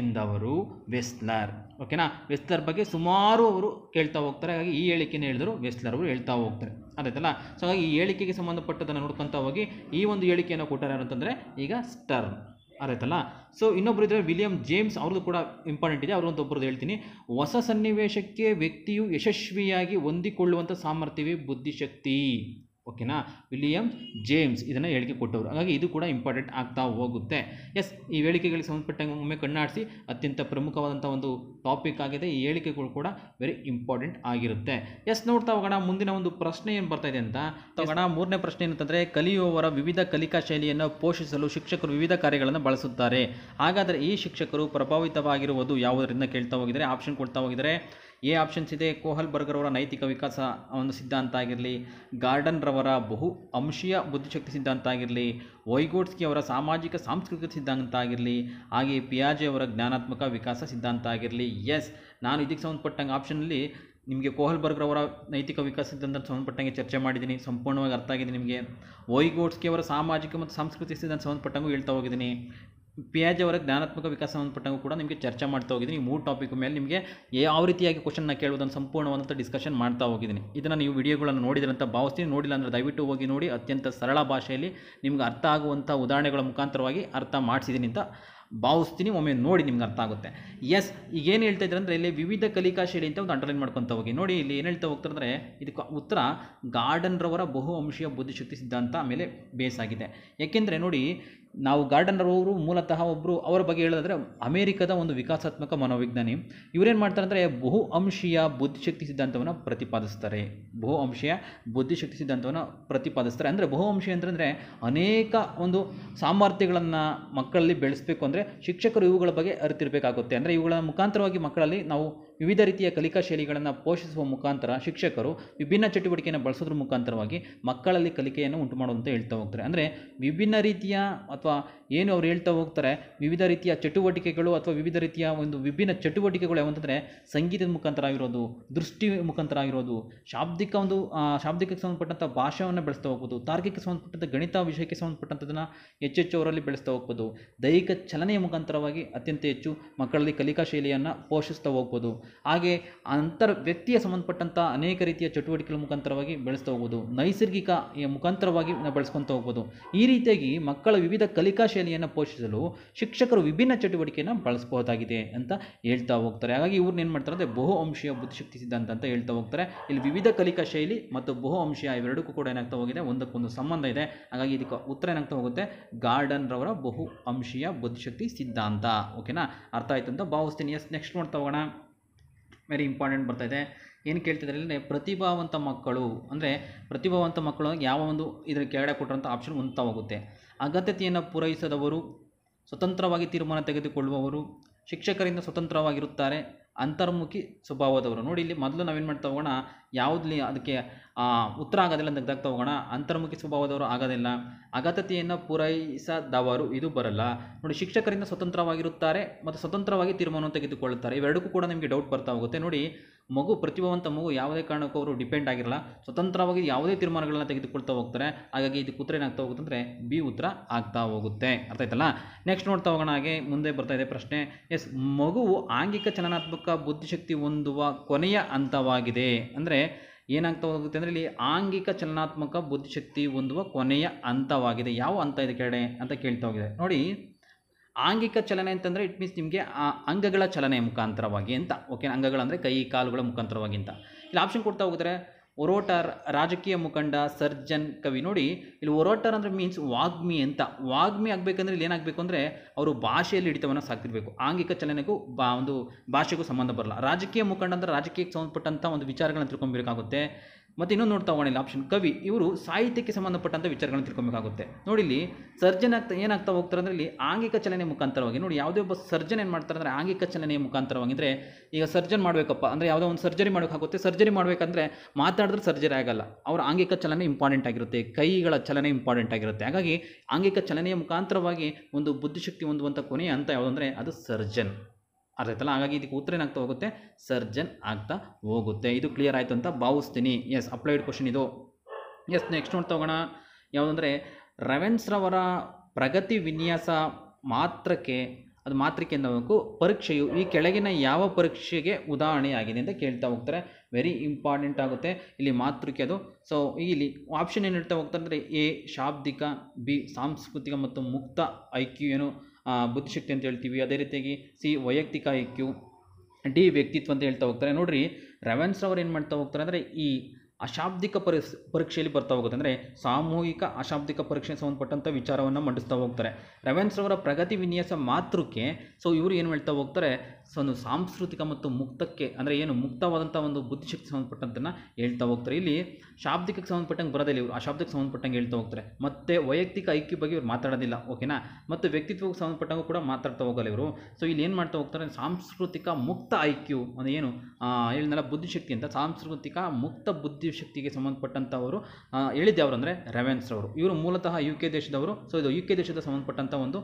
ಎಂದವರು ವೆಸ್ಲರ್ ಓಕೆನಾ ವೆಸ್ಲರ್ ಬಗ್ಗೆ ಸುಮಾರು ಅವರು ಕೇಳ್ತಾ ಹೋಗ್ತಾರೆ ಹಾಗಾಗಿ ಈ ಹೇಳಿಕೆನ ಹೇಳಿದ್ರು ವೆಸ್ಲರ್ ಅವರು ಹೇಳ್ತಾ ಹೋಗ್ತಾರೆ ಅದಾಯ್ತಲ್ಲ ಸೊ ಹಾಗಾಗಿ ಈ ಹೇಳಿಕೆಗೆ ಸಂಬಂಧಪಟ್ಟದನ್ನು ನೋಡ್ಕೊತಾ ಹೋಗಿ ಈ ಒಂದು ಹೇಳಿಕೆಯನ್ನು ಕೊಟ್ಟಾರೆ ಅಂತಂದರೆ ಈಗ ಸ್ಟರ್ನ್ ಅದಾಯ್ತಲ್ಲ ಸೊ ಇನ್ನೊಬ್ಬರು ಇದ್ದರೆ ವಿಲಿಯಂ ಜೇಮ್ಸ್ ಅವ್ರದ್ದು ಕೂಡ ಇಂಪಾರ್ಟೆಂಟ್ ಇದೆ ಅವ್ರದ್ದು ಒಬ್ಬರದ್ದು ಹೇಳ್ತೀನಿ ಹೊಸ ಸನ್ನಿವೇಶಕ್ಕೆ ವ್ಯಕ್ತಿಯು ಯಶಸ್ವಿಯಾಗಿ ಹೊಂದಿಕೊಳ್ಳುವಂಥ ಸಾಮರ್ಥ್ಯವೇ ಬುದ್ಧಿಶಕ್ತಿ ಓಕೆನಾ ವಿಲಿಯಂ ಜೇಮ್ಸ್ ಇದನ್ನು ಹೇಳಿಕೆ ಕೊಟ್ಟವರು ಹಾಗಾಗಿ ಇದು ಕೂಡ ಇಂಪಾರ್ಟೆಂಟ್ ಆಗ್ತಾ ಹೋಗುತ್ತೆ ಎಸ್ ಈ ಹೇಳಿಕೆಗಳಿಗೆ ಸಂಬಂಧಪಟ್ಟಂಗೆ ಒಮ್ಮೆ ಕಣ್ಣಾಡಿಸಿ ಅತ್ಯಂತ ಪ್ರಮುಖವಾದಂಥ ಒಂದು ಟಾಪಿಕ್ ಆಗಿದೆ ಈ ಹೇಳಿಕೆಗಳು ಕೂಡ ವೆರಿ ಇಂಪಾರ್ಟೆಂಟ್ ಆಗಿರುತ್ತೆ ಎಸ್ ನೋಡ್ತಾ ಹೋಗೋಣ ಮುಂದಿನ ಒಂದು ಪ್ರಶ್ನೆ ಏನು ಬರ್ತಾ ಇದೆ ಅಂತ ತಗೋಣ ಮೂರನೇ ಪ್ರಶ್ನೆ ಏನಂತಂದರೆ ಕಲಿಯುವವರ ವಿವಿಧ ಕಲಿಕಾ ಶೈಲಿಯನ್ನು ಪೋಷಿಸಲು ಶಿಕ್ಷಕರು ವಿವಿಧ ಕಾರ್ಯಗಳನ್ನು ಬಳಸುತ್ತಾರೆ ಹಾಗಾದರೆ ಈ ಶಿಕ್ಷಕರು ಪ್ರಭಾವಿತವಾಗಿರುವುದು ಯಾವುದರಿಂದ ಕೇಳ್ತಾ ಹೋಗಿದರೆ ಆಪ್ಷನ್ ಕೊಡ್ತಾ ಹೋಗಿದ್ದಾರೆ ಎ ಆಪ್ಷನ್ಸ್ ಇದೆ ಕೋಹಲ್ ಬರ್ಗರ್ ಅವರ ನೈತಿಕ ವಿಕಾಸ ಒಂದು ಸಿದ್ಧಾಂತ ಆಗಿರಲಿ ಗಾರ್ಡನ್ ರವರ ಬಹು ಅಂಶೀಯ ಬುದ್ಧಿಶಕ್ತಿ ಸಿದ್ಧಾಂತ ಆಗಿರಲಿ ವೈಗೋಡ್ಸ್ಕಿ ಅವರ ಸಾಮಾಜಿಕ ಸಾಂಸ್ಕೃತಿಕ ಸಿದ್ಧಾಂತ ಆಗಿರಲಿ ಹಾಗೆ ಪಿಯಾಜೆ ಅವರ ಜ್ಞಾನಾತ್ಮಕ ವಿಕಾಸ ಸಿದ್ಧಾಂತ ಆಗಿರಲಿ ಎಸ್ ನಾನು ಇದಕ್ಕೆ ಸಂಬಂಧಪಟ್ಟಂಗೆ ಆಪ್ಷನಲ್ಲಿ ನಿಮಗೆ ಕೋಹಲ್ ಬರ್ಗರ್ ಅವರ ನೈತಿಕ ವಿಕಾಸ ಸಿದ್ಧಾಂತ ಸಂಬಂಧಪಟ್ಟಂಗೆ ಚರ್ಚೆ ಮಾಡಿದ್ದೀನಿ ಸಂಪೂರ್ಣವಾಗಿ ಅರ್ಥ ಆಗಿದೆ ನಿಮಗೆ ವೈಗೋಡ್ಸ್ಕಿ ಅವರ ಸಾಮಾಜಿಕ ಮತ್ತು ಸಾಂಸ್ಕೃತಿಕ ಸಿದ್ಧಾಂತ ಸಂಬಂಧಪಟ್ಟಂಗೂ ಹೇಳ್ತಾ ಹೋಗಿದ್ದೀನಿ ಪಿಯಾಜ್ ಅವರ ಜ್ಞಾನಾತ್ಮಕ ವಿಕಾಸ ಸಂಬಂಧಪಟ್ಟಂಗೂ ಕೂಡ ನಿಮಗೆ ಚರ್ಚೆ ಮಾಡ್ತಾ ಹೋಗಿದ್ದೀನಿ ಮೂರು ಟಾಪಿಕ್ ಮೇಲೆ ನಿಮಗೆ ಯಾವ ರೀತಿಯಾಗಿ ಕ್ವಶನ್ನ ಕೇಳುವುದನ್ನು ಸಂಪೂರ್ಣವಾದಂಥ ಡಿಸ್ಕಷನ್ ಮಾಡ್ತಾ ಹೋಗಿದ್ದೀನಿ ಇದನ್ನು ನೀವು ವಿಡಿಯೋಗಳನ್ನು ನೋಡಿದ್ರಂತ ಭಾವಿಸ್ತೀನಿ ನೋಡಿಲ್ಲ ಅಂದರೆ ದಯವಿಟ್ಟು ಹೋಗಿ ನೋಡಿ ಅತ್ಯಂತ ಸರಳ ಭಾಷೆಯಲ್ಲಿ ನಿಮ್ಗೆ ಅರ್ಥ ಆಗುವಂಥ ಉದಾಹರಣೆಗಳ ಮುಖಾಂತರವಾಗಿ ಅರ್ಥ ಮಾಡಿಸಿದ್ದೀನಿ ಅಂತ ಭಾವಿಸ್ತೀನಿ ಒಮ್ಮೆ ನೋಡಿ ನಿಮ್ಗೆ ಅರ್ಥ ಆಗುತ್ತೆ ಎಸ್ ಈಗ ಏನು ಹೇಳ್ತಾ ಇದ್ದಾರೆ ಅಂದರೆ ಇಲ್ಲಿ ವಿವಿಧ ಕಲಿಕಾ ಶೈಲಿ ಅಂತ ಒಂದು ಅಂಡರ್ಲೈನ್ ಮಾಡ್ಕೊತ ಹೋಗಿ ನೋಡಿ ಇಲ್ಲಿ ಏನು ಹೇಳ್ತಾ ಹೋಗ್ತಾರೆ ಅಂದರೆ ಇದಕ್ಕೆ ಉತ್ತರ ಗಾರ್ಡನ್ರವರ ಬಹು ಅಂಶೀಯ ಬುದ್ಧಿಶಕ್ತಿ ಸಿದ್ಧಾಂತ ಮೇಲೆ ಬೇಸ್ ಆಗಿದೆ ಏಕೆಂದರೆ ನೋಡಿ ನಾವು ಗಾರ್ಡನರ್ ಅವರು ಮೂಲತಃ ಒಬ್ಬರು ಅವರ ಬಗ್ಗೆ ಹೇಳೋದಾದ್ರೆ ಅಮೇರಿಕದ ಒಂದು ವಿಕಾಸಾತ್ಮಕ ಮನೋವಿಜ್ಞಾನಿ ಇವರೇನು ಮಾಡ್ತಾರೆ ಅಂದರೆ ಬಹು ಅಂಶೀಯ ಬುದ್ಧಿಶಕ್ತಿ ಸಿದ್ಧಾಂತವನ್ನು ಪ್ರತಿಪಾದಿಸ್ತಾರೆ ಬಹು ಅಂಶೀಯ ಬುದ್ಧಿಶಕ್ತಿ ಸಿದ್ಧಾಂತವನ್ನು ಪ್ರತಿಪಾದಿಸ್ತಾರೆ ಅಂದರೆ ಬಹು ಅಂಶ ಅಂತಂದರೆ ಅನೇಕ ಒಂದು ಸಾಮರ್ಥ್ಯಗಳನ್ನು ಮಕ್ಕಳಲ್ಲಿ ಬೆಳೆಸಬೇಕು ಅಂದರೆ ಶಿಕ್ಷಕರು ಇವುಗಳ ಬಗ್ಗೆ ಅರಿತಿರಬೇಕಾಗುತ್ತೆ ಅಂದರೆ ಇವುಗಳ ಮುಖಾಂತರವಾಗಿ ಮಕ್ಕಳಲ್ಲಿ ನಾವು ವಿವಿಧ ರೀತಿಯ ಕಲಿಕಾ ಶೈಲಿಗಳನ್ನು ಪೋಷಿಸುವ ಮುಖಾಂತರ ಶಿಕ್ಷಕರು ವಿಭಿನ್ನ ಚಟುವಟಿಕೆಯನ್ನು ಬಳಸೋದ್ರ ಮುಖಾಂತರವಾಗಿ ಮಕ್ಕಳಲ್ಲಿ ಕಲಿಕೆಯನ್ನು ಉಂಟು ಮಾಡುವಂತೆ ಹೇಳ್ತಾ ಹೋಗ್ತಾರೆ ಅಂದರೆ ವಿಭಿನ್ನ ರೀತಿಯ ಅಥವಾ ಏನು ಅವ್ರು ಹೇಳ್ತಾ ಹೋಗ್ತಾರೆ ವಿವಿಧ ರೀತಿಯ ಚಟುವಟಿಕೆಗಳು ಅಥವಾ ವಿವಿಧ ರೀತಿಯ ಒಂದು ವಿಭಿನ್ನ ಚಟುವಟಿಕೆಗಳು ಯಾವಂತಂದರೆ ಸಂಗೀತದ ಮುಖಾಂತರ ಆಗಿರೋದು ದೃಷ್ಟಿ ಮುಖಾಂತರ ಆಗಿರೋದು ಶಾಬ್ದಿಕ ಒಂದು ಶಾಬ್ದಿಕಕ್ಕೆ ಸಂಬಂಧಪಟ್ಟಂಥ ಭಾಷೆಯನ್ನು ಬೆಳೆಸ್ತಾ ಹೋಗ್ಬೋದು ತಾರ್ಕಿಕ ಸಂಬಂಧಪಟ್ಟಂಥ ಗಣಿತ ವಿಷಯಕ್ಕೆ ಸಂಬಂಧಪಟ್ಟಂಥದನ್ನು ಹೆಚ್ಚೆಚ್ಚು ಅವರಲ್ಲಿ ಬೆಳೆಸ್ತಾ ಹೋಗ್ಬೋದು ದೈಹಿಕ ಚಲನೆಯ ಮುಖಾಂತರವಾಗಿ ಅತ್ಯಂತ ಹೆಚ್ಚು ಮಕ್ಕಳಲ್ಲಿ ಕಲಿಕಾ ಶೈಲಿಯನ್ನು ಪೋಷಿಸ್ತಾ ಹೋಗ್ಬೋದು ಹಾಗೆ ಅಂತರ್ ವ್ಯಕ್ತಿಯ ಸಂಬಂಧಪಟ್ಟಂಥ ಅನೇಕ ರೀತಿಯ ಚಟುವಟಿಕೆಗಳ ಮುಖಾಂತರವಾಗಿ ಬೆಳೆಸ್ತಾ ಹೋಗ್ಬೋದು ನೈಸರ್ಗಿಕ ಮುಖಾಂತರವಾಗಿ ಬೆಳೆಸ್ಕೊತ ಹೋಗ್ಬೋದು ಈ ರೀತಿಯಾಗಿ ಮಕ್ಕಳ ವಿವಿಧ ಕಲಿಕಾ ಶೈಲಿಯನ್ನು ಪೋಷಿಸಲು ಶಿಕ್ಷಕರು ವಿಭಿನ್ನ ಚಟುವಟಿಕೆಯನ್ನು ಬಳಸಬಹುದಾಗಿದೆ ಅಂತ ಹೇಳ್ತಾ ಹೋಗ್ತಾರೆ ಹಾಗಾಗಿ ಇವ್ರನ್ನ ಏನು ಮಾಡ್ತಾರೆ ಅಂದರೆ ಬಹು ಅಂಶೀಯ ಬುದ್ಧಿಶಕ್ತಿ ಸಿದ್ಧಾಂತ ಅಂತ ಹೇಳ್ತಾ ಹೋಗ್ತಾರೆ ಇಲ್ಲಿ ವಿವಿಧ ಕಲಿಕಾ ಶೈಲಿ ಮತ್ತು ಬಹು ಅಂಶೀಯ ಇವೆರಡಕ್ಕೂ ಕೂಡ ಏನಾಗ್ತಾ ಹೋಗಿದೆ ಒಂದಕ್ಕೊಂದು ಸಂಬಂಧ ಇದೆ ಹಾಗಾಗಿ ಇದಕ್ಕೆ ಉತ್ತರ ಏನಾಗ್ತಾ ಹೋಗುತ್ತೆ ಗಾರ್ಡನ್ ರವರ ಬಹು ಅಂಶೀಯ ಬುದ್ಧಿಶಕ್ತಿ ಸಿದ್ಧಾಂತ ಓಕೆನಾ ಅರ್ಥ ಆಯ್ತು ಅಂತ ಭಾವಿಸ್ತೀನಿ ಎಸ್ ನೆಕ್ಸ್ಟ್ ಮಾಡ್ತಾ ಹೋಗೋಣ ವೆರಿ ಇಂಪಾರ್ಟೆಂಟ್ ಬರ್ತಾಯಿದೆ ಏನು ಕೇಳ್ತಿದ್ದಾರೆ ಅಂದರೆ ಪ್ರತಿಭಾವಂತ ಮಕ್ಕಳು ಅಂದರೆ ಪ್ರತಿಭಾವಂತ ಮಕ್ಕಳು ಯಾವ ಒಂದು ಇದರ ಕೆಳಗಡೆ ಕೊಟ್ಟಿರೋಂಥ ಆಪ್ಷನ್ ಉಂಟಾಗುತ್ತೆ ಅಗತ್ಯತೆಯನ್ನು ಪೂರೈಸದವರು ಸ್ವತಂತ್ರವಾಗಿ ತೀರ್ಮಾನ ತೆಗೆದುಕೊಳ್ಳುವವರು ಶಿಕ್ಷಕರಿಂದ ಸ್ವತಂತ್ರವಾಗಿರುತ್ತಾರೆ ಅಂತರ್ಮುಖಿ ಸ್ವಭಾವದವರು ನೋಡಿ ಇಲ್ಲಿ ಮೊದಲು ನಾವೇನು ಮಾಡ್ತಾ ಹೋಗೋಣ ಯಾವುದ್ಲಿ ಅದಕ್ಕೆ ಉತ್ತರ ಆಗೋದಿಲ್ಲ ಅಂತ ಹೋಗೋಣ ಅಂತರ್ಮುಖಿ ಸ್ವಭಾವದವರು ಆಗೋದಿಲ್ಲ ಅಗತ್ಯತೆಯನ್ನು ಪೂರೈಸದವರು ಇದು ಬರಲ್ಲ ನೋಡಿ ಶಿಕ್ಷಕರಿಂದ ಸ್ವತಂತ್ರವಾಗಿರುತ್ತಾರೆ ಮತ್ತು ಸ್ವತಂತ್ರವಾಗಿ ತೀರ್ಮಾನವನ್ನು ತೆಗೆದುಕೊಳ್ಳುತ್ತಾರೆ ಇವೆರಡಕ್ಕೂ ಕೂಡ ನಿಮಗೆ ಡೌಟ್ ಬರ್ತಾ ಹೋಗುತ್ತೆ ನೋಡಿ ಮಗು ಪ್ರತಿಭಾವಂತ ಮಗು ಯಾವುದೇ ಕಾರಣಕ್ಕೂ ಅವರು ಡಿಪೆಂಡ್ ಆಗಿರಲ್ಲ ಸ್ವತಂತ್ರವಾಗಿ ಯಾವುದೇ ತೀರ್ಮಾನಗಳನ್ನ ತೆಗೆದುಕೊಳ್ತಾ ಹೋಗ್ತಾರೆ ಹಾಗಾಗಿ ಇದಕ್ಕೆ ಉತ್ತರ ಏನಾಗ್ತಾ ಹೋಗುತ್ತೆ ಅಂದರೆ ಬಿ ಉತ್ತರ ಆಗ್ತಾ ಹೋಗುತ್ತೆ ಅರ್ಥ ಆಯ್ತಲ್ಲ ನೆಕ್ಸ್ಟ್ ನೋಡ್ತಾ ಹೋಗೋಣ ಹಾಗೆ ಮುಂದೆ ಬರ್ತಾ ಇದೆ ಪ್ರಶ್ನೆ ಎಸ್ ಮಗುವು ಆಂಗಿಕ ಚಲನಾತ್ಮಕ ಬುದ್ಧಿಶಕ್ತಿ ಹೊಂದುವ ಕೊನೆಯ ಹಂತವಾಗಿದೆ ಅಂದರೆ ಏನಾಗ್ತಾ ಹೋಗುತ್ತೆ ಅಂದರೆ ಇಲ್ಲಿ ಆಂಗಿಕ ಚಲನಾತ್ಮಕ ಬುದ್ಧಿಶಕ್ತಿ ಹೊಂದುವ ಕೊನೆಯ ಹಂತವಾಗಿದೆ ಯಾವ ಹಂತ ಇದೆ ಕೆಳಗಡೆ ಅಂತ ಕೇಳ್ತಾ ಹೋಗಿದೆ ನೋಡಿ ಆಂಗಿಕ ಚಲನೆ ಅಂತಂದರೆ ಇಟ್ ಮೀನ್ಸ್ ನಿಮಗೆ ಅಂಗಗಳ ಚಲನೆ ಮುಖಾಂತರವಾಗಿ ಅಂತ ಓಕೆ ಅಂಗಗಳಂದರೆ ಕೈ ಕಾಲುಗಳ ಮುಖಾಂತರವಾಗಿ ಅಂತ ಇಲ್ಲಿ ಆಪ್ಷನ್ ಕೊಡ್ತಾ ಹೋಗಿದ್ರೆ ಒರೋಟಾರ್ ರಾಜಕೀಯ ಮುಖಂಡ ಸರ್ಜನ್ ಕವಿ ನೋಡಿ ಇಲ್ಲಿ ಒರೋಟಾರ್ ಅಂದರೆ ಮೀನ್ಸ್ ವಾಗ್ಮಿ ಅಂತ ವಾಗ್ಮಿ ಆಗಬೇಕಂದ್ರೆ ಇಲ್ಲಿ ಏನಾಗಬೇಕು ಅಂದರೆ ಅವರು ಭಾಷೆಯಲ್ಲಿ ಹಿಡಿತವನ್ನು ಸಾಕ್ತಿರ್ಬೇಕು ಆಂಗಿಕ ಚಲನೆಗೂ ಬಾ ಒಂದು ಭಾಷೆಗೂ ಸಂಬಂಧ ಬರಲ್ಲ ರಾಜಕೀಯ ಮುಖಂಡ ಅಂದರೆ ರಾಜಕೀಯಕ್ಕೆ ಸಂಬಂಧಪಟ್ಟಂಥ ಒಂದು ವಿಚಾರಗಳನ್ನು ತಿಳ್ಕೊಬೇಕಾಗುತ್ತೆ ಮತ್ತು ಇನ್ನೂ ನೋಡ್ತಾ ಹೋಗೋಣ ಆಪ್ಷನ್ ಕವಿ ಇವರು ಸಾಹಿತ್ಯಕ್ಕೆ ಸಂಬಂಧಪಟ್ಟಂಥ ವಿಚಾರಗಳನ್ನು ತಿಳ್ಕೊಬೇಕಾಗುತ್ತೆ ನೋಡಿ ಇಲ್ಲಿ ಸರ್ಜನ್ ಆಗ್ತಾ ಏನಾಗ್ತಾ ಹೋಗ್ತಾರೆ ಅಂದರೆ ಇಲ್ಲಿ ಆಂಗಿಕ ಚಲನೆ ಮುಖಾಂತರವಾಗಿ ನೋಡಿ ಯಾವುದೇ ಒಬ್ಬ ಸರ್ಜನ್ ಏನು ಮಾಡ್ತಾರೆ ಅಂದರೆ ಆಂಗಿಕ ಚಲನೆಯ ಮುಖಾಂತರವಾಗಿ ಅಂದರೆ ಈಗ ಸರ್ಜನ್ ಮಾಡಬೇಕಪ್ಪ ಅಂದರೆ ಯಾವುದೋ ಒಂದು ಸರ್ಜರಿ ಮಾಡೋಕ್ಕಾಗುತ್ತೆ ಸರ್ಜರಿ ಮಾಡಬೇಕಂದ್ರೆ ಮಾತಾಡಿದ್ರೆ ಸರ್ಜರಿ ಆಗಲ್ಲ ಅವರ ಆಂಗಿಕ ಚಲನೆ ಇಂಪಾರ್ಟೆಂಟ್ ಆಗಿರುತ್ತೆ ಕೈಗಳ ಚಲನೆ ಇಂಪಾರ್ಟೆಂಟ್ ಆಗಿರುತ್ತೆ ಹಾಗಾಗಿ ಆಂಗಿಕ ಚಲನೆಯ ಮುಖಾಂತರವಾಗಿ ಒಂದು ಬುದ್ಧಿಶಕ್ತಿ ಹೊಂದುವಂಥ ಕೊನೆಯ ಅಂತ ಯಾವುದಂದರೆ ಅದು ಸರ್ಜನ್ ಅರ್ಥ ಹಾಗಾಗಿ ಇದಕ್ಕೆ ಉತ್ತರ ಏನಾಗ್ತಾ ಹೋಗುತ್ತೆ ಸರ್ಜನ್ ಆಗ್ತಾ ಹೋಗುತ್ತೆ ಇದು ಕ್ಲಿಯರ್ ಆಯಿತು ಅಂತ ಭಾವಿಸ್ತೀನಿ ಎಸ್ ಅಪ್ಲೈಡ್ ಕ್ವಶನ್ ಇದು ಎಸ್ ನೆಕ್ಸ್ಟ್ ನೋಡ್ತಾ ಹೋಗೋಣ ಯಾವುದಂದರೆ ರವೆನ್ಸ್ರವರ ಪ್ರಗತಿ ವಿನ್ಯಾಸ ಮಾತ್ರಕ್ಕೆ ಅದು ಮಾತ್ರಕ್ಕೆ ಅನ್ನೋಕ್ಕೂ ಪರೀಕ್ಷೆಯು ಈ ಕೆಳಗಿನ ಯಾವ ಪರೀಕ್ಷೆಗೆ ಉದಾಹರಣೆಯಾಗಿದೆ ಅಂತ ಕೇಳ್ತಾ ಹೋಗ್ತಾರೆ ವೆರಿ ಇಂಪಾರ್ಟೆಂಟ್ ಆಗುತ್ತೆ ಇಲ್ಲಿ ಮಾತೃಕೆ ಅದು ಸೊ ಇಲ್ಲಿ ಆಪ್ಷನ್ ಏನು ಹೇಳ್ತಾ ಹೋಗ್ತಾರೆ ಅಂದರೆ ಎ ಶಾಬ್ದಿಕ ಬಿ ಸಾಂಸ್ಕೃತಿಕ ಮತ್ತು ಮುಕ್ತ ಐ ಏನು ಬುದ್ಧಿಶಕ್ತಿ ಅಂತ ಹೇಳ್ತೀವಿ ಅದೇ ರೀತಿಯಾಗಿ ಸಿ ವೈಯಕ್ತಿಕ ಐ ಡಿ ವ್ಯಕ್ತಿತ್ವ ಅಂತ ಹೇಳ್ತಾ ಹೋಗ್ತಾರೆ ನೋಡಿರಿ ರೆವೆನ್ಸ್ ಅವರು ಏನು ಮಾಡ್ತಾ ಹೋಗ್ತಾರೆ ಅಂದರೆ ಈ ಅಶಾಬ್ದಿಕ ಪರಿಸ್ ಪರೀಕ್ಷೆಯಲ್ಲಿ ಬರ್ತಾ ಹೋಗುತ್ತೆ ಅಂದರೆ ಸಾಮೂಹಿಕ ಅಶಾಬ್ದಿಕ ಪರೀಕ್ಷೆಗೆ ಸಂಬಂಧಪಟ್ಟಂಥ ವಿಚಾರವನ್ನು ಮಂಡಿಸ್ತಾ ಹೋಗ್ತಾರೆ ರೆವೆನ್ಸ್ ಅವರ ಪ್ರಗತಿ ವಿನ್ಯಾಸ ಮಾತ್ರಕ್ಕೆ ಸೊ ಇವರು ಏನು ಹೇಳ್ತಾ ಹೋಗ್ತಾರೆ ಸೊ ಒಂದು ಸಾಂಸ್ಕೃತಿಕ ಮತ್ತು ಮುಕ್ತಕ್ಕೆ ಅಂದರೆ ಏನು ಮುಕ್ತವಾದಂಥ ಒಂದು ಬುದ್ಧಿಶಕ್ತಿ ಸಂಬಂಧಪಟ್ಟಂತನ್ನು ಹೇಳ್ತಾ ಹೋಗ್ತಾರೆ ಇಲ್ಲಿ ಶಾಬ್ದಿಕಕ್ಕೆ ಸಂಬಂಧಪಟ್ಟಂಗೆ ಬರೋದಿಲ್ಲ ಇವರು ಆ ಶಾಬ್ದಕ್ಕೆ ಸಂಬಂಧಪಟ್ಟಂಗೆ ಹೇಳ್ತಾ ಹೋಗ್ತಾರೆ ಮತ್ತು ವೈಯಕ್ತಿಕ ಐಕ್ಯ ಬಗ್ಗೆ ಇವರು ಮಾತಾಡೋದಿಲ್ಲ ಓಕೆನಾ ಮತ್ತು ವ್ಯಕ್ತಿತ್ವಕ್ಕೆ ಸಂಬಂಧಪಟ್ಟಂಗೂ ಕೂಡ ಮಾತಾಡ್ತಾ ಹೋಗಲ್ಲ ಇವರು ಸೊ ಇಲ್ಲಿ ಏನು ಮಾಡ್ತಾ ಹೋಗ್ತಾರೆ ಸಾಂಸ್ಕೃತಿಕ ಮುಕ್ತ ಐಕ್ಯು ಅಂದರೆ ಏನು ಹೇಳಿದ್ನಲ್ಲ ಬುದ್ಧಿಶಕ್ತಿ ಅಂತ ಸಾಂಸ್ಕೃತಿಕ ಮುಕ್ತ ಬುದ್ಧಿಶಕ್ತಿಗೆ ಸಂಬಂಧಪಟ್ಟಂಥವರು ಹೇಳಿದ್ಯಾವ್ರು ಅಂದರೆ ರೆವೆನ್ಸ್ ಅವರು ಇವರು ಮೂಲತಃ ಯು ಕೆ ದೇಶದವರು ಸೊ ಇದು ಯು ಕೆ ದೇಶದ ಸಂಬಂಧಪಟ್ಟಂಥ ಒಂದು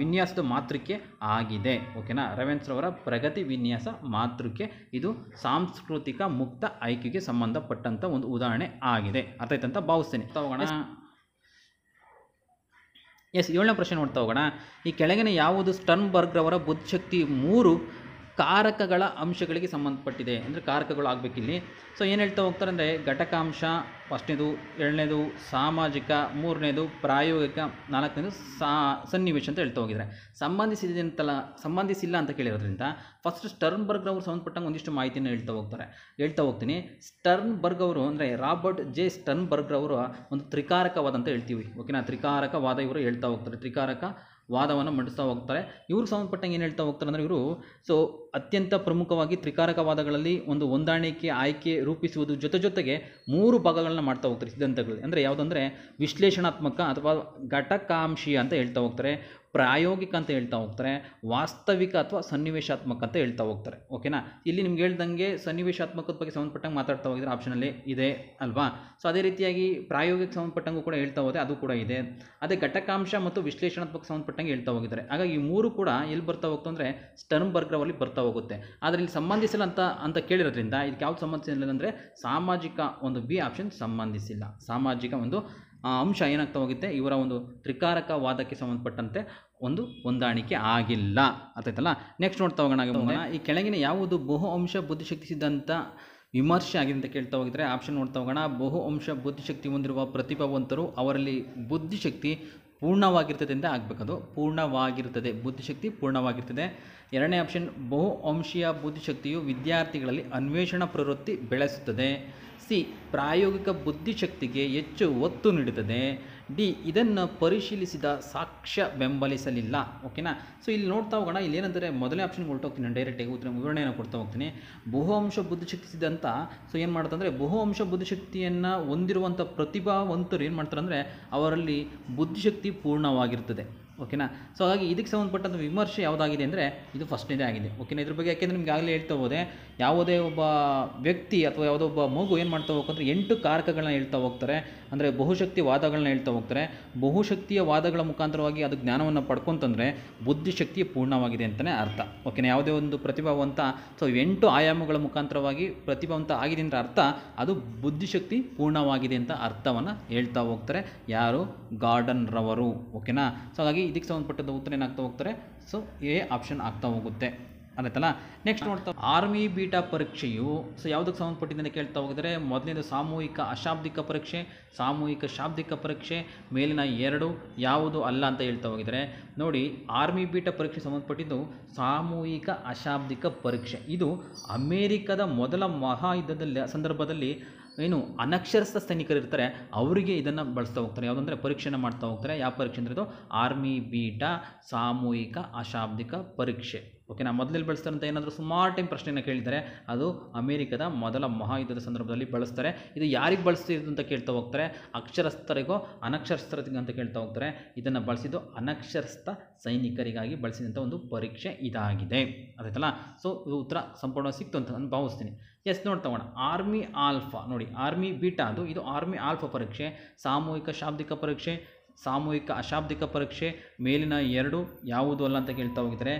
ವಿನ್ಯಾಸದ ಮಾತೃಕೆ ಆಗಿದೆ ಓಕೆನಾ ರೆವೆನ್ಸ್ ಅವರ ಪ್ರಗತಿ ವಿನ್ಯಾಸ ಮಾತೃಕೆ ಇದು ಸಾಂಸ್ಕೃತಿಕ ಮುಕ್ತ ಆಯ್ಕೆಗೆ ಸಂಬಂಧಪಟ್ಟಂತ ಒಂದು ಉದಾಹರಣೆ ಆಗಿದೆ ಅರ್ಥಾಯ್ತಂತ ಭಾವಿಸ್ತೇನೆ ಹೋಗೋಣ ಎಸ್ ಏಳನೇ ಪ್ರಶ್ನೆ ನೋಡ್ತಾ ಹೋಗೋಣ ಈ ಕೆಳಗಿನ ಯಾವುದು ಬುದ್ಧ ಬುದ್ಧಶಕ್ತಿ ಮೂರು ಕಾರಕಗಳ ಅಂಶಗಳಿಗೆ ಸಂಬಂಧಪಟ್ಟಿದೆ ಅಂದರೆ ಕಾರಕಗಳು ಆಗಬೇಕಿಲ್ಲಿ ಸೊ ಏನು ಹೇಳ್ತಾ ಹೋಗ್ತಾರೆ ಅಂದರೆ ಘಟಕಾಂಶ ಫಸ್ಟ್ನೇದು ಎರಡನೇದು ಸಾಮಾಜಿಕ ಮೂರನೇದು ಪ್ರಾಯೋಗಿಕ ನಾಲ್ಕನೇದು ಸಾ ಸನ್ನಿವೇಶ ಅಂತ ಹೇಳ್ತಾ ಹೋಗಿದ್ದಾರೆ ಸಂಬಂಧಿಸಿದೆ ಅಂತಲ್ಲ ಸಂಬಂಧಿಸಿಲ್ಲ ಅಂತ ಕೇಳಿರೋದ್ರಿಂದ ಫಸ್ಟ್ ಸ್ಟರ್ನ್ಬರ್ಗ್ ಅವರು ಸಂಬಂಧಪಟ್ಟಂಗೆ ಒಂದಿಷ್ಟು ಮಾಹಿತಿಯನ್ನು ಹೇಳ್ತಾ ಹೋಗ್ತಾರೆ ಹೇಳ್ತಾ ಹೋಗ್ತೀನಿ ಸ್ಟರ್ನ್ಬರ್ಗ್ ಅವರು ಅಂದರೆ ರಾಬರ್ಟ್ ಜೆ ಸ್ಟರ್ನ್ಬರ್ಗ್ ಅವರು ಒಂದು ತ್ರಿಕಾರಕವಾದ ಅಂತ ಹೇಳ್ತೀವಿ ಓಕೆನಾ ತ್ರಿಕಾರಕವಾದ ಇವರು ಹೇಳ್ತಾ ಹೋಗ್ತಾರೆ ತ್ರಿಕಾರಕ ವಾದವನ್ನು ಮಂಡಿಸ್ತಾ ಹೋಗ್ತಾರೆ ಇವ್ರಿಗೆ ಸಂಬಂಧಪಟ್ಟಂಗೆ ಏನು ಹೇಳ್ತಾ ಹೋಗ್ತಾರೆ ಅಂದರೆ ಇವರು ಸೊ ಅತ್ಯಂತ ಪ್ರಮುಖವಾಗಿ ತ್ರಿಕಾರಕವಾದಗಳಲ್ಲಿ ಒಂದು ಹೊಂದಾಣಿಕೆ ಆಯ್ಕೆ ರೂಪಿಸುವುದು ಜೊತೆ ಜೊತೆಗೆ ಮೂರು ಭಾಗಗಳನ್ನ ಮಾಡ್ತಾ ಹೋಗ್ತಾರೆ ಸಿದ್ಧಾಂತಗಳು ಅಂದರೆ ಯಾವುದಂದ್ರೆ ವಿಶ್ಲೇಷಣಾತ್ಮಕ ಅಥವಾ ಘಟಕಾಂಶೀಯ ಅಂತ ಹೇಳ್ತಾ ಹೋಗ್ತಾರೆ ಪ್ರಾಯೋಗಿಕ ಅಂತ ಹೇಳ್ತಾ ಹೋಗ್ತಾರೆ ವಾಸ್ತವಿಕ ಅಥವಾ ಸನ್ನಿವೇಶಾತ್ಮಕ ಅಂತ ಹೇಳ್ತಾ ಹೋಗ್ತಾರೆ ಓಕೆನಾ ಇಲ್ಲಿ ನಿಮ್ಗೆ ಹೇಳ್ದಂಗೆ ಸನ್ನಿವೇಶಾತ್ಮಕದ ಬಗ್ಗೆ ಸಂಬಂಧಪಟ್ಟಂಗೆ ಮಾತಾಡ್ತಾ ಹೋಗಿದ್ರೆ ಆಪ್ಷನಲ್ಲಿ ಇದೆ ಅಲ್ವಾ ಸೊ ಅದೇ ರೀತಿಯಾಗಿ ಪ್ರಾಯೋಗಿಕ ಸಂಬಂಧಪಟ್ಟಂಗೂ ಕೂಡ ಹೇಳ್ತಾ ಹೋದೆ ಅದು ಕೂಡ ಇದೆ ಅದೇ ಘಟಕಾಂಶ ಮತ್ತು ವಿಶ್ಲೇಷಣಾತ್ಮಕ ಸಂಬಂಧಪಟ್ಟಂಗೆ ಹೇಳ್ತಾ ಹೋಗಿದ್ದಾರೆ ಹಾಗಾಗಿ ಈ ಮೂರು ಕೂಡ ಎಲ್ಲಿ ಬರ್ತಾ ಹೋಗ್ತು ಅಂದರೆ ಸ್ಟರ್ಮ್ ಬರ್ಗ್ರವಲ್ಲಿ ಬರ್ತಾ ಹೋಗುತ್ತೆ ಆದರೆ ಇಲ್ಲಿ ಸಂಬಂಧಿಸಿಲ್ಲ ಅಂತ ಅಂತ ಕೇಳಿರೋದ್ರಿಂದ ಇದಕ್ಕೆ ಯಾವ್ದು ಸಂಬಂಧಿಸಿಲ್ಲ ಅಂದರೆ ಸಾಮಾಜಿಕ ಒಂದು ಬಿ ಆಪ್ಷನ್ ಸಂಬಂಧಿಸಿಲ್ಲ ಸಾಮಾಜಿಕ ಒಂದು ಅಂಶ ಏನಾಗ್ತಾ ಹೋಗುತ್ತೆ ಇವರ ಒಂದು ತ್ರಿಕಾರಕ ವಾದಕ್ಕೆ ಸಂಬಂಧಪಟ್ಟಂತೆ ಒಂದು ಹೊಂದಾಣಿಕೆ ಆಗಿಲ್ಲ ಅರ್ಥಾಯ್ತಲ್ಲ ನೆಕ್ಸ್ಟ್ ನೋಡ್ತಾ ಹೋಗೋಣ ಈ ಕೆಳಗಿನ ಯಾವುದು ಬಹು ಅಂಶ ಬುದ್ಧಿಶಕ್ತಿ ಸಿದ್ಧಂತ ವಿಮರ್ಶೆ ಆಗಿದೆ ಅಂತ ಕೇಳ್ತಾ ಹೋಗಿದ್ರೆ ಆಪ್ಷನ್ ನೋಡ್ತಾ ಹೋಗೋಣ ಬಹು ಅಂಶ ಬುದ್ಧಿಶಕ್ತಿ ಹೊಂದಿರುವ ಪ್ರತಿಭಾವಂತರು ಅವರಲ್ಲಿ ಬುದ್ಧಿಶಕ್ತಿ ಅಂತ ಆಗಬೇಕದು ಪೂರ್ಣವಾಗಿರ್ತದೆ ಬುದ್ಧಿಶಕ್ತಿ ಪೂರ್ಣವಾಗಿರ್ತದೆ ಎರಡನೇ ಆಪ್ಷನ್ ಬಹು ಅಂಶೀಯ ಬುದ್ಧಿಶಕ್ತಿಯು ವಿದ್ಯಾರ್ಥಿಗಳಲ್ಲಿ ಅನ್ವೇಷಣಾ ಪ್ರವೃತ್ತಿ ಬೆಳೆಸುತ್ತದೆ ಸಿ ಪ್ರಾಯೋಗಿಕ ಬುದ್ಧಿಶಕ್ತಿಗೆ ಹೆಚ್ಚು ಒತ್ತು ನೀಡುತ್ತದೆ ಡಿ ಇದನ್ನು ಪರಿಶೀಲಿಸಿದ ಸಾಕ್ಷ್ಯ ಬೆಂಬಲಿಸಲಿಲ್ಲ ಓಕೆನಾ ಸೊ ಇಲ್ಲಿ ನೋಡ್ತಾ ಹೋಗೋಣ ಇಲ್ಲಿ ಏನಂದರೆ ಮೊದಲೇ ಆಪ್ಷನ್ಗೆ ಹೊರಟೋಗ್ತೀನಿ ನಾನು ಡೈರೆಕ್ಟಾಗಿ ಉತ್ತರ ವಿವರಣೆಯನ್ನು ಕೊಡ್ತಾ ಹೋಗ್ತೀನಿ ಬಹುವಂಶ ಬುದ್ಧಿಶಕ್ತಿ ಸಿದ್ಧಂತ ಸೊ ಏನು ಮಾಡ್ತಂದರೆ ಬಹುವಂಶ ಬುದ್ಧಿಶಕ್ತಿಯನ್ನು ಹೊಂದಿರುವಂಥ ಪ್ರತಿಭಾವಂತರು ಏನು ಮಾಡ್ತಾರೆ ಅಂದರೆ ಅವರಲ್ಲಿ ಬುದ್ಧಿಶಕ್ತಿ ಪೂರ್ಣವಾಗಿರ್ತದೆ ಓಕೆನಾ ಸೊ ಹಾಗಾಗಿ ಇದಕ್ಕೆ ಸಂಬಂಧಪಟ್ಟಂಥ ವಿಮರ್ಶೆ ಯಾವುದಾಗಿದೆ ಅಂದರೆ ಇದು ಫಸ್ಟ್ನೇದೇ ಆಗಿದೆ ಓಕೆನಾ ಇದ್ರ ಬಗ್ಗೆ ಯಾಕೆಂದರೆ ನಿಮ್ಗೆ ಆಗಲೇ ಹೇಳ್ತಾ ಹೋದೆ ಯಾವುದೇ ಒಬ್ಬ ವ್ಯಕ್ತಿ ಅಥವಾ ಯಾವುದೋ ಒಬ್ಬ ಮಗು ಏನು ಮಾಡ್ತಾ ಹೋಗ್ಬೇಕಂದ್ರೆ ಎಂಟು ಕಾರಕಗಳನ್ನ ಹೇಳ್ತಾ ಹೋಗ್ತಾರೆ ಅಂದರೆ ಬಹುಶಕ್ತಿ ವಾದಗಳನ್ನ ಹೇಳ್ತಾ ಹೋಗ್ತಾರೆ ಬಹುಶಕ್ತಿಯ ವಾದಗಳ ಮುಖಾಂತರವಾಗಿ ಅದು ಜ್ಞಾನವನ್ನು ಪಡ್ಕೊಂತಂದರೆ ಬುದ್ಧಿಶಕ್ತಿ ಪೂರ್ಣವಾಗಿದೆ ಅಂತಲೇ ಅರ್ಥ ಓಕೆನಾ ಯಾವುದೇ ಒಂದು ಪ್ರತಿಭಾವಂತ ಸೊ ಎಂಟು ಆಯಾಮಗಳ ಮುಖಾಂತರವಾಗಿ ಪ್ರತಿಭಾವಂತ ಆಗಿದೆ ಅಂದರೆ ಅರ್ಥ ಅದು ಬುದ್ಧಿಶಕ್ತಿ ಪೂರ್ಣವಾಗಿದೆ ಅಂತ ಅರ್ಥವನ್ನು ಹೇಳ್ತಾ ಹೋಗ್ತಾರೆ ಯಾರು ಗಾರ್ಡನ್ ರವರು ಓಕೆನಾ ಸೊ ಹಾಗಾಗಿ ಇದಕ್ಕೆ ಸಂಬಂಧಪಟ್ಟದ ಉತ್ತರ ಏನಾಗ್ತಾ ಹೋಗ್ತಾರೆ ಸೊ ಎ ಆಪ್ಷನ್ ಆಗ್ತಾ ಹೋಗುತ್ತೆ ಆಯ್ತಲ್ಲ ನೆಕ್ಸ್ಟ್ ನೋಡ್ತಾ ಆರ್ಮಿ ಬೀಟಾ ಪರೀಕ್ಷೆಯು ಸೊ ಯಾವುದಕ್ಕೆ ಸಂಬಂಧಪಟ್ಟಿದೆ ಕೇಳ್ತಾ ಹೋಗಿದರೆ ಮೊದಲನೇದು ಸಾಮೂಹಿಕ ಅಶಾಬ್ದಿಕ ಪರೀಕ್ಷೆ ಸಾಮೂಹಿಕ ಶಾಬ್ದಿಕ ಪರೀಕ್ಷೆ ಮೇಲಿನ ಎರಡು ಯಾವುದು ಅಲ್ಲ ಅಂತ ಹೇಳ್ತಾ ಹೋಗಿದರೆ ನೋಡಿ ಆರ್ಮಿ ಬೀಟಾ ಪರೀಕ್ಷೆ ಸಂಬಂಧಪಟ್ಟಿದ್ದು ಸಾಮೂಹಿಕ ಅಶಾಬ್ದಿಕ ಪರೀಕ್ಷೆ ಇದು ಅಮೇರಿಕದ ಮೊದಲ ಮಹಾಯುದ್ಧದಲ್ಲಿ ಸಂದರ್ಭದಲ್ಲಿ ಏನು ಅನಕ್ಷರಸ್ಥ ಸೈನಿಕರಿರ್ತಾರೆ ಅವರಿಗೆ ಇದನ್ನು ಬಳಸ್ತಾ ಹೋಗ್ತಾರೆ ಯಾವುದಂದರೆ ಪರೀಕ್ಷೆನ ಮಾಡ್ತಾ ಹೋಗ್ತಾರೆ ಯಾವ ಪರೀಕ್ಷೆ ಅಂದರೆ ಆರ್ಮಿ ಬೀಟ ಸಾಮೂಹಿಕ ಅಶಾಬ್ದಿಕ ಪರೀಕ್ಷೆ ಓಕೆ ನಾ ಮೊದಲಲ್ಲಿ ಬಳಸ್ತಾರೆ ಅಂತ ಏನಾದರೂ ಸುಮಾರು ಟೈಮ್ ಪ್ರಶ್ನೆನ ಕೇಳಿದರೆ ಅದು ಅಮೆರಿಕದ ಮೊದಲ ಮಹಾಯುದ್ಧದ ಸಂದರ್ಭದಲ್ಲಿ ಬಳಸ್ತಾರೆ ಇದು ಯಾರಿಗೆ ಬಳಸ್ತಿದ್ದು ಅಂತ ಕೇಳ್ತಾ ಹೋಗ್ತಾರೆ ಅಕ್ಷರಸ್ಥರಿಗೋ ಅನಕ್ಷರಸ್ಥರಿಗೆ ಅಂತ ಕೇಳ್ತಾ ಹೋಗ್ತಾರೆ ಇದನ್ನು ಬಳಸಿದ್ದು ಅನಕ್ಷರಸ್ಥ ಸೈನಿಕರಿಗಾಗಿ ಬಳಸಿದಂಥ ಒಂದು ಪರೀಕ್ಷೆ ಇದಾಗಿದೆ ಅದಾಯ್ತಲ್ಲ ಸೊ ಇದು ಉತ್ತರ ಸಂಪೂರ್ಣ ಸಿಕ್ತು ಅಂತ ನಾನು ಭಾವಿಸ್ತೀನಿ ಎಸ್ ನೋಡ್ತಾವಣ ಆರ್ಮಿ ಆಲ್ಫಾ ನೋಡಿ ಆರ್ಮಿ ಬೀಟಾ ಅದು ಇದು ಆರ್ಮಿ ಆಲ್ಫಾ ಪರೀಕ್ಷೆ ಸಾಮೂಹಿಕ ಶಾಬ್ದಿಕ ಪರೀಕ್ಷೆ ಸಾಮೂಹಿಕ ಅಶಾಬ್ದಿಕ ಪರೀಕ್ಷೆ ಮೇಲಿನ ಎರಡು ಯಾವುದು ಅಲ್ಲ ಅಂತ ಕೇಳ್ತಾ ಹೋಗಿದ್ದಾರೆ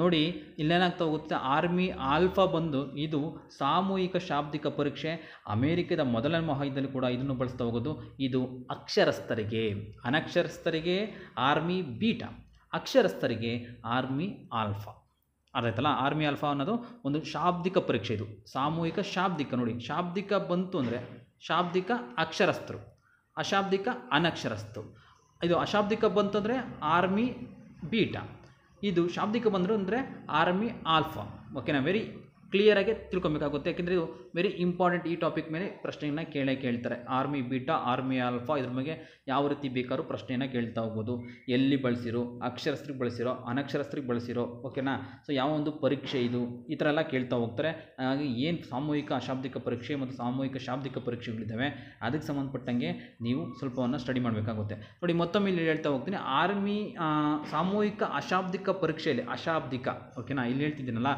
ನೋಡಿ ಇಲ್ಲೇನಾಗ್ತಾ ಹೋಗುತ್ತೆ ಆರ್ಮಿ ಆಲ್ಫಾ ಬಂದು ಇದು ಸಾಮೂಹಿಕ ಶಾಬ್ದಿಕ ಪರೀಕ್ಷೆ ಅಮೇರಿಕದ ಮೊದಲ ಮಹಾಯುದ್ಧದಲ್ಲಿ ಕೂಡ ಇದನ್ನು ಬಳಸ್ತಾ ಹೋಗೋದು ಇದು ಅಕ್ಷರಸ್ಥರಿಗೆ ಅನಕ್ಷರಸ್ಥರಿಗೆ ಆರ್ಮಿ ಬೀಟಾ ಅಕ್ಷರಸ್ಥರಿಗೆ ಆರ್ಮಿ ಆಲ್ಫಾ ಅರ್ಥಾಯ್ತಲ್ಲ ಆರ್ಮಿ ಆಲ್ಫಾ ಅನ್ನೋದು ಒಂದು ಶಾಬ್ದಿಕ ಪರೀಕ್ಷೆ ಇದು ಸಾಮೂಹಿಕ ಶಾಬ್ದಿಕ ನೋಡಿ ಶಾಬ್ದಿಕ ಬಂತು ಅಂದರೆ ಶಾಬ್ದಿಕ ಅಕ್ಷರಸ್ಥರು ಅಶಾಬ್ದಿಕ ಅನಕ್ಷರಸ್ಥರು ಇದು ಅಶಾಬ್ದಿಕ ಅಂದರೆ ಆರ್ಮಿ ಬೀಟ ಇದು ಶಾಬ್ದಿಕ ಬಂದರು ಅಂದರೆ ಆರ್ಮಿ ಆಲ್ಫಾ ಓಕೆನಾ ವೆರಿ ಕ್ಲಿಯರಾಗಿ ತಿಳ್ಕೊಬೇಕಾಗುತ್ತೆ ಯಾಕೆಂದರೆ ಇದು ವೆರಿ ಇಂಪಾರ್ಟೆಂಟ್ ಈ ಟಾಪಿಕ್ ಮೇಲೆ ಪ್ರಶ್ನೆಯನ್ನು ಕೇಳೇ ಕೇಳ್ತಾರೆ ಆರ್ಮಿ ಬೀಟಾ ಆರ್ಮಿ ಆಲ್ಫಾ ಇದ್ರ ಬಗ್ಗೆ ಯಾವ ರೀತಿ ಬೇಕಾದ್ರೂ ಪ್ರಶ್ನೆಯನ್ನು ಕೇಳ್ತಾ ಹೋಗ್ಬೋದು ಎಲ್ಲಿ ಬಳಸಿರೋ ಅಕ್ಷರಸ್ಥರಿಗೆ ಬಳಸಿರೋ ಅನಕ್ಷರಸ್ಥರಿಗೆ ಬಳಸಿರೋ ಓಕೆನಾ ಸೊ ಯಾವ ಒಂದು ಪರೀಕ್ಷೆ ಇದು ಈ ಥರ ಎಲ್ಲ ಕೇಳ್ತಾ ಹೋಗ್ತಾರೆ ಹಾಗಾಗಿ ಏನು ಸಾಮೂಹಿಕ ಅಶಾಬ್ದಿಕ ಪರೀಕ್ಷೆ ಮತ್ತು ಸಾಮೂಹಿಕ ಶಾಬ್ದಿಕ ಪರೀಕ್ಷೆಗಳಿದ್ದಾವೆ ಅದಕ್ಕೆ ಸಂಬಂಧಪಟ್ಟಂಗೆ ನೀವು ಸ್ವಲ್ಪವನ್ನು ಸ್ಟಡಿ ಮಾಡಬೇಕಾಗುತ್ತೆ ನೋಡಿ ಮತ್ತೊಮ್ಮೆ ಇಲ್ಲಿ ಹೇಳ್ತಾ ಹೋಗ್ತೀನಿ ಆರ್ಮಿ ಸಾಮೂಹಿಕ ಅಶಾಬ್ದಿಕ ಪರೀಕ್ಷೆಯಲ್ಲಿ ಅಶಾಬ್ದಿಕ ಓಕೆನಾ ಇಲ್ಲಿ ಹೇಳ್ತಿದ್ದೀನಲ್ಲ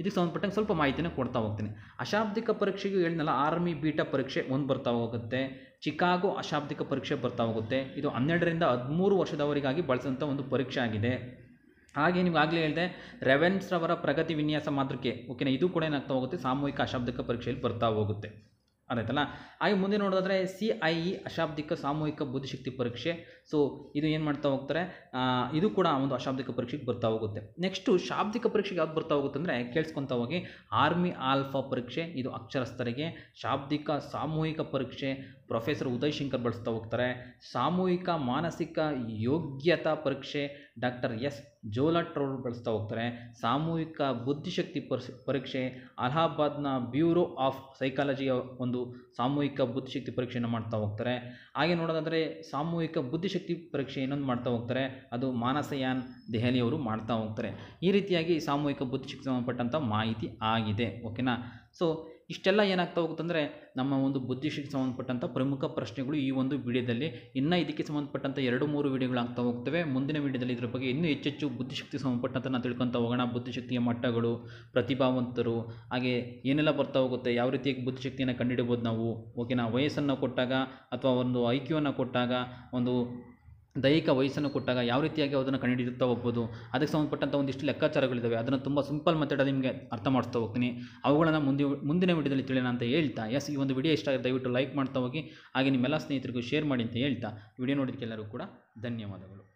ಇದಕ್ಕೆ ಸಂಬಂಧಪಟ್ಟಂಗೆ ಸ್ವಲ್ಪ ಮಾಹಿತಿನ ಕೊಡ್ತಾ ಹೋಗ್ತೀನಿ ಅಶಾಬ್ದಿಕ ಪರೀಕ್ಷೆಗೂ ಹೇಳಿದ್ನಲ್ಲ ಆರ್ಮಿ ಬೀಟ ಪರೀಕ್ಷೆ ಒಂದು ಬರ್ತಾ ಹೋಗುತ್ತೆ ಚಿಕಾಗೋ ಅಶಾಬ್ದಿಕ ಪರೀಕ್ಷೆ ಬರ್ತಾ ಹೋಗುತ್ತೆ ಇದು ಹನ್ನೆರಡರಿಂದ ಹದಿಮೂರು ವರ್ಷದವರಿಗಾಗಿ ಬಳಸಿದಂಥ ಒಂದು ಪರೀಕ್ಷೆ ಆಗಿದೆ ಹಾಗೆ ನಿಮ್ಗೆ ಆಗಲೇ ಹೇಳಿದೆ ರೆವೆನ್ಸ್ ರವರ ಪ್ರಗತಿ ವಿನ್ಯಾಸ ಮಾತ್ರಕ್ಕೆ ಓಕೆನಾ ಇದು ಕೂಡ ಏನಾಗ್ತಾ ಹೋಗುತ್ತೆ ಸಾಮೂಹಿಕ ಅಶಾಬ್ದಿಕ ಪರೀಕ್ಷೆಯಲ್ಲಿ ಬರ್ತಾ ಹೋಗುತ್ತೆ ಅದಾಯ್ತಲ್ಲ ಹಾಗೆ ಮುಂದೆ ನೋಡೋದಾದರೆ ಸಿ ಐ ಇ e ಅಶಾಬ್ದಿಕ ಸಾಮೂಹಿಕ ಬುದ್ಧಿಶಕ್ತಿ ಪರೀಕ್ಷೆ ಸೊ ಇದು ಏನು ಮಾಡ್ತಾ ಹೋಗ್ತಾರೆ ಇದು ಕೂಡ ಒಂದು ಅಶಾಬ್ದಿಕ ಪರೀಕ್ಷೆಗೆ ಬರ್ತಾ ಹೋಗುತ್ತೆ ನೆಕ್ಸ್ಟು ಶಾಬ್ದಿಕ ಪರೀಕ್ಷೆಗೆ ಯಾವ್ದು ಬರ್ತಾ ಹೋಗುತ್ತೆ ಅಂದರೆ ಕೇಳಿಸ್ಕೊತಾ ಹೋಗಿ ಆರ್ಮಿ ಆಲ್ಫಾ ಪರೀಕ್ಷೆ ಇದು ಅಕ್ಷರಸ್ಥರಿಗೆ ಶಾಬ್ದಿಕ ಸಾಮೂಹಿಕ ಪರೀಕ್ಷೆ ಪ್ರೊಫೆಸರ್ ಉದಯ್ ಶಂಕರ್ ಬಳಸ್ತಾ ಹೋಗ್ತಾರೆ ಸಾಮೂಹಿಕ ಮಾನಸಿಕ ಯೋಗ್ಯತಾ ಪರೀಕ್ಷೆ ಡಾಕ್ಟರ್ ಎಸ್ ಜೋಲಾಟ್ರೋಲ್ ಬಳಸ್ತಾ ಹೋಗ್ತಾರೆ ಸಾಮೂಹಿಕ ಬುದ್ಧಿಶಕ್ತಿ ಪರಿಸ್ ಪರೀಕ್ಷೆ ಅಲಹಾಬಾದ್ನ ಬ್ಯೂರೋ ಆಫ್ ಸೈಕಾಲಜಿಯ ಒಂದು ಸಾಮೂಹಿಕ ಬುದ್ಧಿಶಕ್ತಿ ಪರೀಕ್ಷೆಯನ್ನು ಮಾಡ್ತಾ ಹೋಗ್ತಾರೆ ಹಾಗೆ ನೋಡೋದಾದರೆ ಸಾಮೂಹಿಕ ಬುದ್ಧಿಶಕ್ತಿ ಪರೀಕ್ಷೆ ಇನ್ನೊಂದು ಮಾಡ್ತಾ ಹೋಗ್ತಾರೆ ಅದು ಮಾನಸಯಾನ್ ದೆಹಲಿಯವರು ಮಾಡ್ತಾ ಹೋಗ್ತಾರೆ ಈ ರೀತಿಯಾಗಿ ಸಾಮೂಹಿಕ ಬುದ್ಧಿಶಕ್ತಿ ಸಂಬಂಧಪಟ್ಟಂಥ ಮಾಹಿತಿ ಆಗಿದೆ ಓಕೆನಾ ಸೊ ಇಷ್ಟೆಲ್ಲ ಏನಾಗ್ತಾ ಹೋಗುತ್ತೆ ಅಂದರೆ ನಮ್ಮ ಒಂದು ಬುದ್ಧಿಶಕ್ತಿ ಸಂಬಂಧಪಟ್ಟಂಥ ಪ್ರಮುಖ ಪ್ರಶ್ನೆಗಳು ಈ ಒಂದು ವಿಡಿಯೋದಲ್ಲಿ ಇನ್ನು ಇದಕ್ಕೆ ಸಂಬಂಧಪಟ್ಟಂಥ ಎರಡು ಮೂರು ವಿಡಿಯೋಗಳು ಆಗ್ತಾ ಹೋಗ್ತವೆ ಮುಂದಿನ ವಿಡಿಯೋದಲ್ಲಿ ಇದರ ಬಗ್ಗೆ ಇನ್ನೂ ಹೆಚ್ಚೆಚ್ಚು ಬುದ್ಧಿಶಕ್ತಿ ಸಂಬಂಧಪಟ್ಟಂಥ ನಾವು ತಿಳ್ಕೊತಾ ಹೋಗೋಣ ಬುದ್ಧಿಶಕ್ತಿಯ ಮಟ್ಟಗಳು ಪ್ರತಿಭಾವಂತರು ಹಾಗೆ ಏನೆಲ್ಲ ಬರ್ತಾ ಹೋಗುತ್ತೆ ಯಾವ ರೀತಿಯಾಗಿ ಬುದ್ಧಿಶಕ್ತಿಯನ್ನು ಕಂಡುಹಿಡಬೋದು ನಾವು ಓಕೆನಾ ವಯಸ್ಸನ್ನು ಕೊಟ್ಟಾಗ ಅಥವಾ ಒಂದು ಐಕ್ಯವನ್ನು ಕೊಟ್ಟಾಗ ಒಂದು ದೈಹಿಕ ವಯಸ್ಸನ್ನು ಕೊಟ್ಟಾಗ ಯಾವ ರೀತಿಯಾಗಿ ಅದನ್ನು ಕಂಡುಹಿಡಿಯುತ್ತಾ ಹೋಗ್ಬೋದು ಅದಕ್ಕೆ ಸಂಬಂಧಪಟ್ಟಂಥ ಒಂದಿಷ್ಟು ಲೆಕ್ಕಾಚಾರಗಳಿದ್ದಾವೆ ಅದನ್ನು ತುಂಬ ಸಿಂಪಲ್ ಮೆಥಡಲ್ಲಿ ನಿಮಗೆ ಅರ್ಥ ಮಾಡಿಸ್ತಾ ಹೋಗ್ತೀನಿ ಅವುಗಳನ್ನು ಮುಂದೆ ಮುಂದಿನ ವಿಡಿಯೋದಲ್ಲಿ ತಿಳಿಯೋಣ ಅಂತ ಹೇಳ್ತಾ ಎಸ್ ಈ ಒಂದು ವಿಡಿಯೋ ಇಷ್ಟ ಆಗಿದೆ ದಯವಿಟ್ಟು ಲೈಕ್ ಮಾಡ್ತಾ ಹೋಗಿ ಹಾಗೆ ನಿಮ್ಮೆಲ್ಲ ಸ್ನೇಹಿತರಿಗೂ ಶೇರ್ ಮಾಡಿ ಅಂತ ಹೇಳ್ತಾ ವಿಡಿಯೋ ನೋಡಿದಕ್ಕೆಲ್ಲರೂ ಕೂಡ ಧನ್ಯವಾದಗಳು